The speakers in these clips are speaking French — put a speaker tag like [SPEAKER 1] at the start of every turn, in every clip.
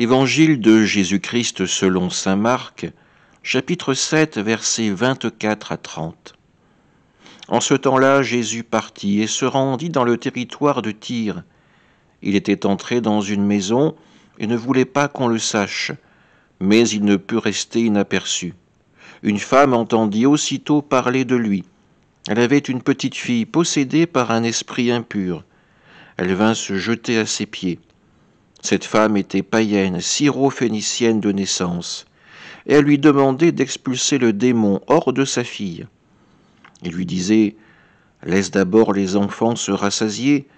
[SPEAKER 1] Évangile de Jésus-Christ selon Saint Marc, chapitre 7, versets 24 à 30. En ce temps-là, Jésus partit et se rendit dans le territoire de Tyr. Il était entré dans une maison et ne voulait pas qu'on le sache, mais il ne put rester inaperçu. Une femme entendit aussitôt parler de lui. Elle avait une petite fille possédée par un esprit impur. Elle vint se jeter à ses pieds. Cette femme était païenne, syrophénicienne de naissance, et elle lui demandait d'expulser le démon hors de sa fille. Il lui disait Laisse d'abord les enfants se rassasier,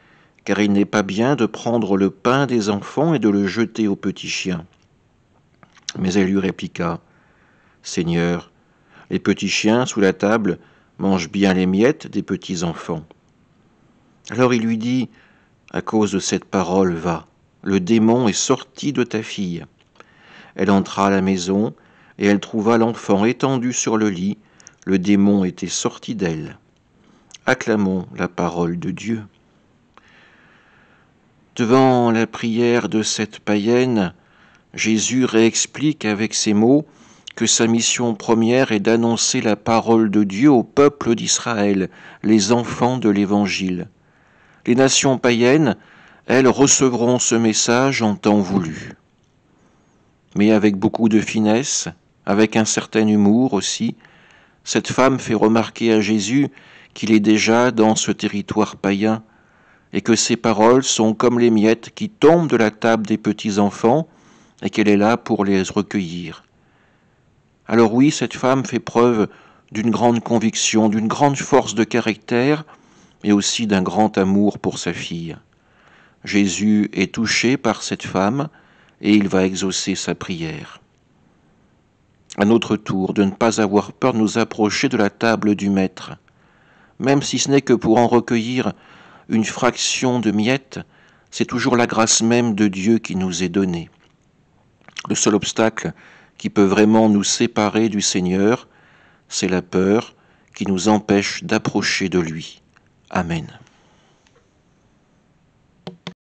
[SPEAKER 1] car il n'est pas bien de prendre le pain des enfants et de le jeter aux petits chiens. Mais elle lui répliqua Seigneur, les petits chiens sous la table mangent bien les miettes des petits enfants. Alors il lui dit À cause de cette parole, va le démon est sorti de ta fille. Elle entra à la maison, et elle trouva l'enfant étendu sur le lit, le démon était sorti d'elle. Acclamons la parole de Dieu. Devant la prière de cette païenne, Jésus réexplique avec ces mots que sa mission première est d'annoncer la parole de Dieu au peuple d'Israël, les enfants de l'Évangile. Les nations païennes elles recevront ce message en temps voulu. Mais avec beaucoup de finesse, avec un certain humour aussi, cette femme fait remarquer à Jésus qu'il est déjà dans ce territoire païen et que ses paroles sont comme les miettes qui tombent de la table des petits-enfants et qu'elle est là pour les recueillir. Alors oui, cette femme fait preuve d'une grande conviction, d'une grande force de caractère, mais aussi d'un grand amour pour sa fille. Jésus est touché par cette femme et il va exaucer sa prière. À notre tour, de ne pas avoir peur de nous approcher de la table du Maître, même si ce n'est que pour en recueillir une fraction de miettes, c'est toujours la grâce même de Dieu qui nous est donnée. Le seul obstacle qui peut vraiment nous séparer du Seigneur, c'est la peur qui nous empêche d'approcher de lui. Amen.